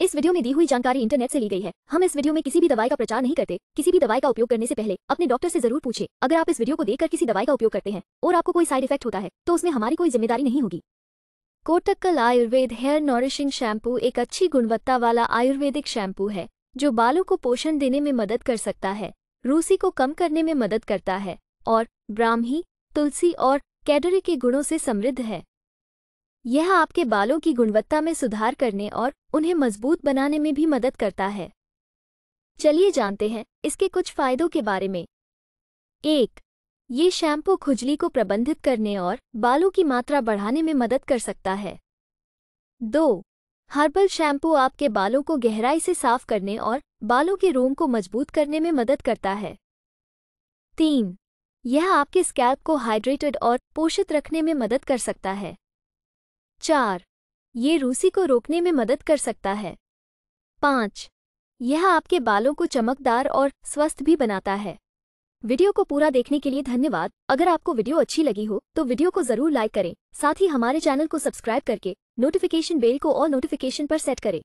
इस वीडियो में दी हुई जानकारी इंटरनेट से ली गई है हम इस वीडियो में किसी भी दवाई का प्रचार नहीं करते किसी भी दवाई का उपयोग करने से पहले अपने डॉक्टर से जरूर पूछे अगर आप इस वीडियो को देखकर किसी दवाई का उपयोग करते हैं और आपको कोई साइड इफेक्ट होता है तो उसमें हमारी कोई जिम्मेदारी नहीं होगी Kottakkal Ayurveda hair nourishing shampoo एक अच्छी गुणवत्ता वाला आयुर्वेदिक शैम्पू है जो बालों को पोषण देने में मदद कर सकता है रूसी को कम करने में मदद करता है और ब्राह्मी तुलसी और कैडरी के गुणों से समृद्ध है यह आपके बालों की गुणवत्ता में सुधार करने और उन्हें मजबूत बनाने में भी मदद करता है चलिए जानते हैं इसके कुछ फायदों के बारे में एक ये शैम्पू खुजली को प्रबंधित करने और बालों की मात्रा बढ़ाने में मदद कर सकता है दो हर्बल शैम्पू आपके बालों को गहराई से साफ करने और बालों के रोम को मजबूत करने में मदद करता है तीन यह आपके स्कैल्प को हाइड्रेटेड और पोषित रखने में मदद कर सकता है चार ये रूसी को रोकने में मदद कर सकता है पाँच यह आपके बालों को चमकदार और स्वस्थ भी बनाता है वीडियो को पूरा देखने के लिए धन्यवाद अगर आपको वीडियो अच्छी लगी हो तो वीडियो को जरूर लाइक करें साथ ही हमारे चैनल को सब्सक्राइब करके नोटिफिकेशन बेल को और नोटिफिकेशन पर सेट करें